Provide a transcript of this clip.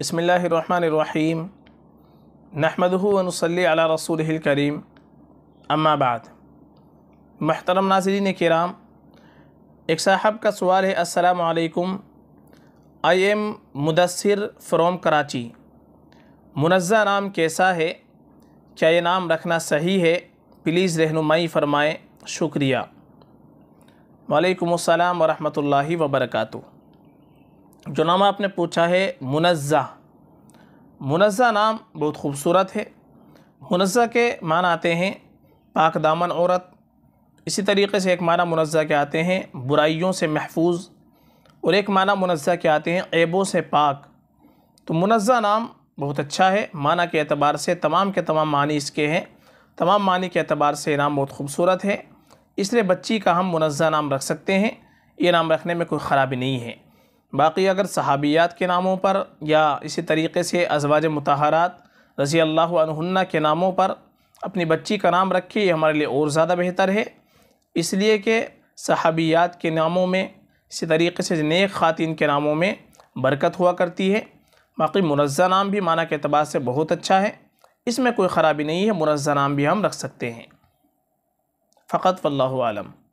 بسم اللہ الرحمن الرحیم و نصلی علی رسول الکریم اما بعد محترم ناظرین کرام ایک صاحب کا سوال ہے السلام علیکم I am Mudassar from Karachi Munazza نام کیسا ہے کیا یہ نام رکھنا صحیح ہے پلیز رہنمائی فرمائیں شکریہ وعلیکم السلام ورحمۃ اللہ وبرکاتہ جو نام آپ نے پوچھا ہے منزہ منزہ نام بہت خوبصورت ہے منزہ کے معنی آتے ہیں پاک دامن عورت اسی طریقے سے ایک معنی منزہ کے آتے ہیں برائیوں سے محفوظ اور ایک معنی منزہ کے آتے ہیں عیبوں سے پاک تو منزہ نام بہت اچھا ہے معنی کے اعتبار سے تمام کے تمام معنی اس کے ہیں تمام معنی کے اعتبار سے یہ نام بہت خوبصورت ہے اس لیے بچی کا ہم منزہ نام رکھ سکتے ہیں یہ نام رکھنے میں کوئی خرابی نہیں ہے باقی اگر صحابیات کے ناموں پر یا اسی طریقے سے ازواج متحرات رضی اللہ عنہ کے ناموں پر اپنی بچی کا نام رکھے یہ ہمارے لیے اور زیادہ بہتر ہے اس لیے کہ صحابیات کے ناموں میں اسی طریقے سے نیک خواتین کے ناموں میں برکت ہوا کرتی ہے باقی منزہ نام بھی معنی کے اعتبار سے بہت اچھا ہے اس میں کوئی خرابی نہیں ہے منزہ نام بھی ہم رکھ سکتے ہیں فقط واللہ عالم